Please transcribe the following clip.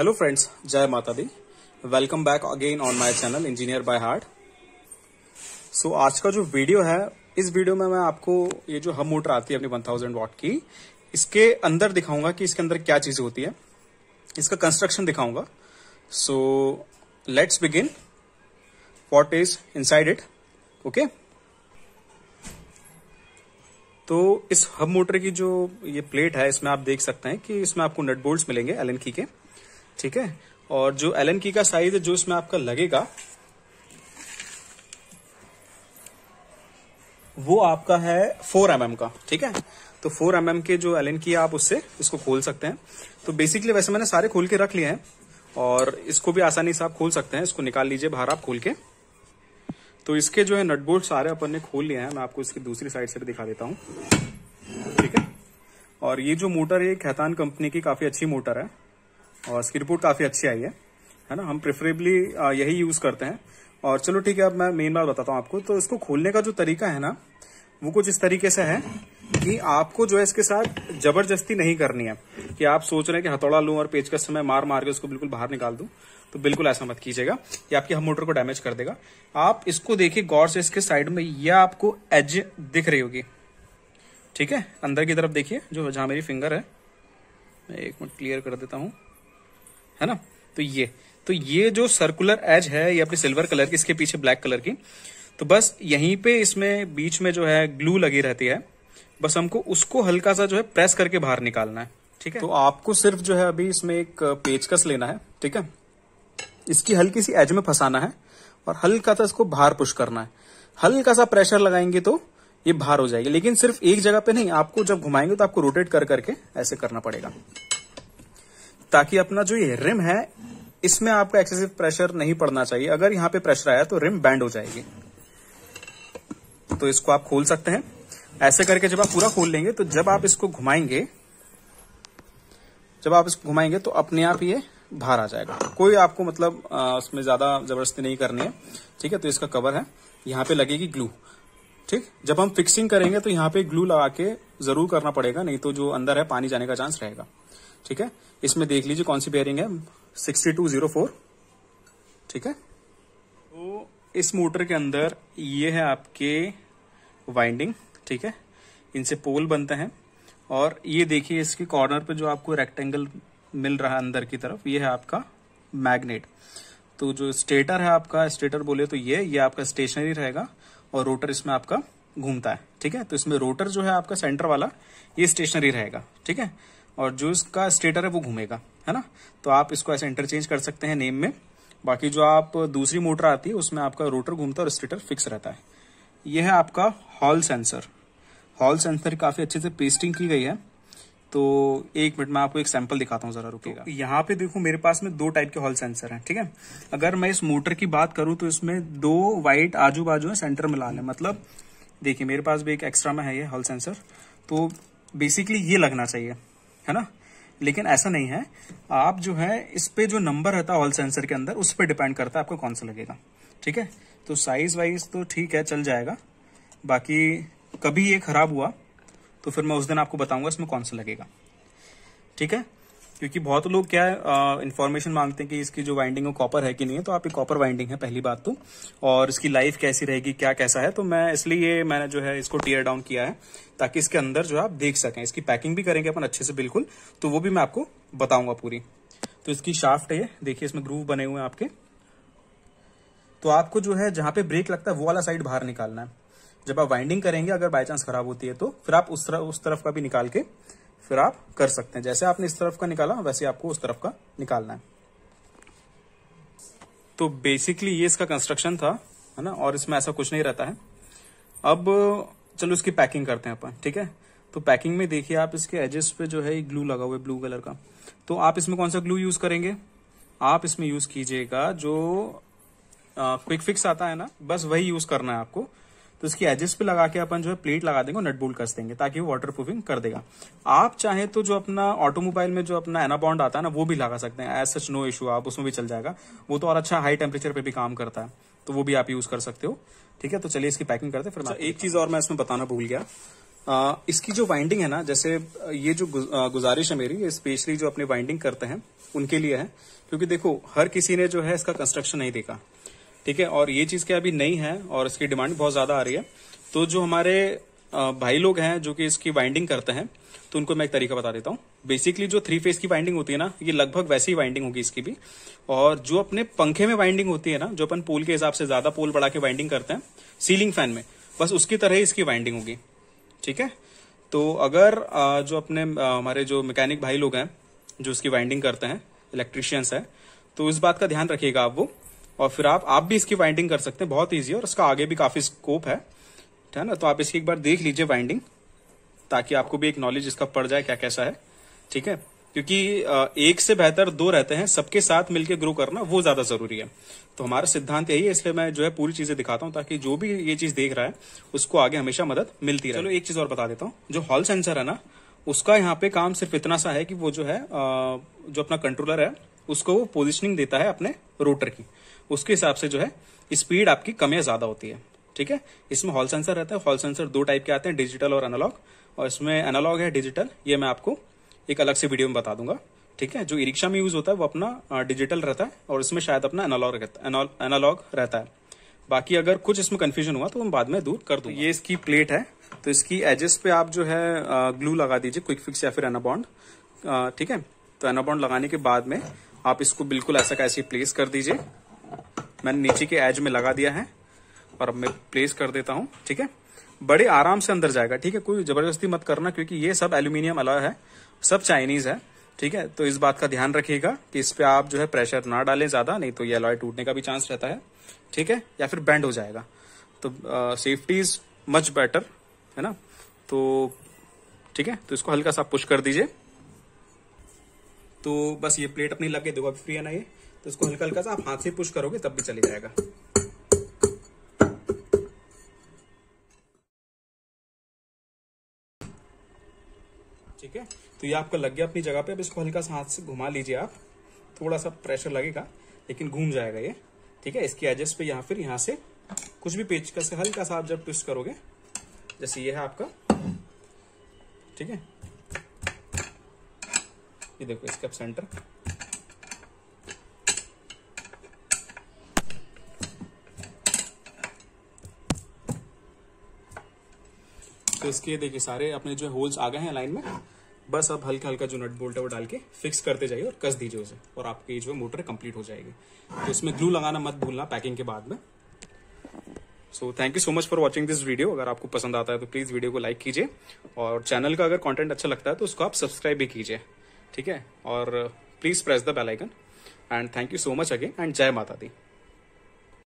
Hello friends जय माता दी welcome back again on my channel engineer by heart so आज का जो वीडियो है इस वीडियो में मैं आपको ये जो हम मोटर आती है अपनी 1000 वॉट की इसके अंदर दिखाऊंगा कि इसके अंदर क्या चीज होती है इसका कंस्ट्रक्शन दिखाऊंगा so let's begin what is inside it okay तो इस हब मोटर की जो ये प्लेट है इसमें आप देख सकते हैं कि इसमें आपको नट बोल्ट मिलेंगे एल की के ठीक है और जो एलन की का साइज जो इसमें आपका लगेगा वो आपका है फोर एम mm का ठीक है तो फोर एम mm के जो एलन की आप उससे इसको खोल सकते हैं तो बेसिकली वैसे मैंने सारे खोल के रख लिए हैं और इसको भी आसानी से आप खोल सकते हैं इसको निकाल लीजिए बाहर आप खोल के तो इसके जो है नटबोल्ट सारे अपन ने खोल लिए हैं मैं आपको इसकी दूसरी साइड से भी दिखा देता हूँ ठीक है और ये जो मोटर है खैतान कंपनी की काफी अच्छी मोटर है और इसकी रिपोर्ट काफ़ी अच्छी आई है है ना हम प्रेफरेबली यही यूज़ करते हैं और चलो ठीक है अब मैं मेन बात बताता हूँ आपको तो इसको खोलने का जो तरीका है ना वो कुछ इस तरीके से है कि आपको जो है इसके साथ जबरदस्ती नहीं करनी है कि आप सोच रहे हैं कि हथौड़ा लूं और पेज का समय मार मार के उसको बिल्कुल बाहर निकाल दूं तो बिल्कुल ऐसा मत कीजिएगा ये आपके हम मोटर को डैमेज कर देगा आप इसको देखिए गौर से इसके साइड में यह आपको एज दिख रही होगी ठीक है अंदर की तरफ देखिए जो जहां मेरी फिंगर है मैं एक मिनट क्लियर कर देता हूं है ना तो ये तो ये जो सर्कुलर एज है ये अपने सिल्वर कलर की इसके पीछे ब्लैक कलर की तो बस यहीं पे इसमें बीच में जो है ग्लू लगी रहती है बस हमको उसको हल्का सा जो है प्रेस करके बाहर निकालना है ठीक है तो आपको सिर्फ जो है अभी इसमें एक पेचकस लेना है ठीक है इसकी हल्की सी एज में फंसाना है और हल्का सा इसको बाहर पुश करना है हल्का सा प्रेशर लगाएंगे तो ये बाहर हो जाएगी लेकिन सिर्फ एक जगह पे नहीं आपको जब घुमाएंगे तो आपको रोटेट कर करके ऐसे करना पड़ेगा ताकि अपना जो ये रिम है इसमें आपको एक्सेसिव प्रेशर नहीं पड़ना चाहिए अगर यहां पे प्रेशर आया तो रिम बैंड हो जाएगी तो इसको आप खोल सकते हैं ऐसे करके जब आप पूरा खोल लेंगे तो जब आप इसको घुमाएंगे जब आप इसको घुमाएंगे तो अपने आप ये बाहर आ जाएगा कोई आपको मतलब उसमें ज्यादा जबरदस्ती नहीं करनी है ठीक है तो इसका कवर है यहां पे लगेगी ग्लू ठीक जब हम फिक्सिंग करेंगे तो यहां पे ग्लू लगा के जरूर करना पड़ेगा नहीं तो जो अंदर है पानी जाने का चांस रहेगा ठीक है इसमें देख लीजिए कौन सी बेयरिंग है सिक्सटी टू जीरो फोर ठीक है तो इस मोटर के अंदर ये है आपके वाइंडिंग ठीक है इनसे पोल बनते हैं और ये देखिए इसके कॉर्नर पे जो आपको रेक्टेंगल मिल रहा है अंदर की तरफ ये है आपका मैग्नेट तो जो स्टेटर है आपका स्टेटर बोले तो ये ये आपका स्टेशनरी रहेगा और रोटर इसमें आपका घूमता है ठीक है तो इसमें रोटर जो है आपका सेंटर वाला ये स्टेशनरी रहेगा ठीक है और जो इसका स्टेटर है वो घूमेगा है ना तो आप इसको ऐसे इंटरचेंज कर सकते हैं नेम में बाकी जो आप दूसरी मोटर आती है उसमें आपका रोटर घूमता है और स्टेटर फिक्स रहता है यह है आपका हॉल सेंसर हॉल सेंसर काफी अच्छे से पेस्टिंग की गई है तो एक मिनट में आपको एक सैंपल दिखाता हूँ जरा रुकेगा तो यहाँ पे देखो मेरे पास में दो टाइप के हॉल सेंसर हैं ठीक है थीके? अगर मैं इस मोटर की बात करूं तो इसमें दो वाइट आजू बाजू है सेंटर में लाल है मतलब देखिए मेरे पास भी एक एक्स्ट्रा में है ये हॉल सेंसर तो बेसिकली ये लगना चाहिए है ना लेकिन ऐसा नहीं है आप जो है इस पे जो नंबर रहता है ऑल सेंसर के अंदर उस पर डिपेंड करता है आपको कौन सा लगेगा ठीक है तो साइज वाइज तो ठीक है चल जाएगा बाकी कभी ये खराब हुआ तो फिर मैं उस दिन आपको बताऊंगा इसमें कौन सा लगेगा ठीक है क्योंकि बहुत लोग क्या इन्फॉर्मेशन मांगते हैं कि इसकी जो वाइंडिंग है कॉपर है कि नहीं है तो आपकी कॉपर वाइंडिंग है पहली बात तो और इसकी लाइफ कैसी रहेगी क्या कैसा है तो मैं इसलिए मैंने जो है इसको टीयर डाउन किया है ताकि इसके अंदर जो आप देख सकें इसकी पैकिंग भी करेंगे अपन अच्छे से बिल्कुल तो वो भी मैं आपको बताऊंगा पूरी तो इसकी शाफ्ट है देखिए इसमें ग्रूव बने हुए हैं आपके तो आपको जो है जहां पे ब्रेक लगता है वो वाला साइड बाहर निकालना है जब आप वाइंडिंग करेंगे अगर बाय चांस खराब होती है तो फिर आप उस तरफ उस तरफ का भी निकाल के फिर आप कर सकते हैं जैसे आपने इस तरफ का निकाला वैसे आपको उस तरफ का निकालना है तो बेसिकली ये इसका कंस्ट्रक्शन था है ना और इसमें ऐसा कुछ नहीं रहता है अब चलो इसकी पैकिंग करते हैं अपन ठीक है तो पैकिंग में देखिए आप इसके एजेस पे जो है ग्लू लगा हुआ है ब्लू कलर का तो आप इसमें कौन सा ग्लू यूज करेंगे आप इसमें यूज कीजिएगा जो क्विक फिक्स आता है ना बस वही यूज करना है आपको तो इसकी एजेस पे लगा के अपन जो है प्लेट लगा देंगे नट बोल्ट कस देंगे ताकि वो वाटर प्रूफिंग कर देगा आप चाहे तो जो अपना ऑटोमोबाइल में जो अपना एनाबॉन्ड आता है ना वो भी लगा सकते हैं एज सच नो इशू आप उसमें भी चल जाएगा वो तो और अच्छा हाई टेम्परेचर पर भी काम करता है तो वो भी आप यूज कर सकते हो ठीक है तो चलिए इसकी पैकिंग करते फिर अच्छा, एक चीज और मैं इसमें बताना भूल गया आ, इसकी जो वाइंडिंग है ना जैसे ये जो गुजारिश है मेरी स्पेशली जो अपने वाइंडिंग करते हैं उनके लिए है क्योंकि देखो हर किसी ने जो है इसका कंस्ट्रक्शन नहीं देखा ठीक है और ये चीज क्या अभी नहीं है और इसकी डिमांड बहुत ज्यादा आ रही है तो जो हमारे भाई लोग हैं जो कि इसकी वाइंडिंग करते हैं तो उनको मैं एक तरीका बता देता हूँ बेसिकली जो थ्री फेस की वाइंडिंग होती है ना ये लगभग वैसी ही वाइंडिंग होगी इसकी भी और जो अपने पंखे में वाइंडिंग होती है ना जो अपन पोल के हिसाब से ज्यादा पोल बढ़ा के वाइंडिंग करते हैं सीलिंग फैन में बस उसकी तरह ही इसकी वाइंडिंग होगी ठीक है तो अगर जो अपने हमारे जो मैकेनिक भाई लोग हैं जो इसकी वाइंडिंग करते हैं इलेक्ट्रिशियंस है तो इस बात का ध्यान रखिएगा आप वो और फिर आप आप भी इसकी वाइंडिंग कर सकते हैं बहुत ईजी है और इसका आगे भी काफी स्कोप है है ना तो आप इसकी एक बार देख लीजिए वाइंडिंग ताकि आपको भी एक नॉलेज इसका पड़ जाए क्या कैसा है ठीक है क्योंकि एक से बेहतर दो रहते हैं सबके साथ मिलकर ग्रो करना वो ज्यादा जरूरी है तो हमारा सिद्धांत यही है इसलिए मैं जो है पूरी चीजें दिखाता हूँ ताकि जो भी ये चीज देख रहा है उसको आगे हमेशा मदद मिलती रहे चलो एक चीज और बता देता हूँ जो हॉल सेंसर है ना उसका यहाँ पे काम सिर्फ इतना सा है कि वो जो है जो अपना कंट्रोलर है उसको वो पोजिशनिंग देता है अपने रोटर की उसके हिसाब से जो है स्पीड आपकी कम या ज्यादा होती है ठीक है इसमें हॉल सेंसर रहता है हॉल सेंसर दो टाइप के आते हैं डिजिटल और एनालॉग और इसमें एनालॉग है डिजिटल ये मैं आपको एक अलग से वीडियो में बता दूंगा ठीक है जो ई रिक्शा में यूज होता है वो अपना डिजिटल रहता है और इसमें शायद अपना एनालॉग रहता एनालॉग रहता है बाकी अगर कुछ इसमें कन्फ्यूजन हुआ तो हम बाद में दूर कर दू ये इसकी प्लेट है तो इसकी एजेस पे आप जो है ग्लू लगा दीजिए क्विक फिक्स या फिर एनाबॉन्ड ठीक है तो एनाबॉन्ड लगाने के बाद में आप इसको बिल्कुल ऐसा कैसे प्लेस कर दीजिए मैंने नीचे के एज में लगा दिया है और अब मैं प्लेस कर देता हूँ ठीक है बड़े आराम से अंदर जाएगा ठीक है कोई जबरदस्ती मत करना क्योंकि ये सब एल्यूमिनियम अलॉय है सब चाइनीज है ठीक है तो इस बात का ध्यान रखिएगा कि इस पर आप जो है प्रेशर ना डालें ज्यादा नहीं तो ये अलॉय टूटने का भी चांस रहता है ठीक है या फिर बैंड हो जाएगा तो सेफ्टी इज मच बेटर है ना तो ठीक है तो इसको हल्का सा पुश कर दीजिए तो बस ये प्लेट अपनी लग गई देखो अभी फ्री है ना ये इसको हल्का हल्का सा आप हाथ से पुश करोगे तब भी चले जाएगा ठीक है तो ये आपका लग गया अपनी जगह पे अब इसको हल्का सा हाथ से घुमा लीजिए आप थोड़ा सा प्रेशर लगेगा लेकिन घूम जाएगा ये ठीक है इसके एजेस पे यहाँ फिर यहाँ से कुछ भी पेच पेचकस से हल्का सा आप जब ट्विस्ट करोगे जैसे ये है आपका ठीक है ये देखो इसका सेंटर तो इसके देखिए सारे अपने जो होल्स आ गए हैं लाइन में बस अब हल्का हल्का जो नट बोल्ट है वो डाल के फिक्स करते जाइए और कस दीजिए उसे और आपकी जो मोटर कंप्लीट हो जाएगी तो इसमें ग्लू लगाना मत भूलना पैकिंग के बाद में so thank you so much for watching this video अगर आपको पसंद आता है तो प्लीज़ वीडियो को लाइक कीजिए और चैनल का अगर कॉन्टेंट अच्छा लगता है तो उसको आप सब्सक्राइब भी कीजिए ठीक है और please press the bell icon and thank you so much again and जय माता दी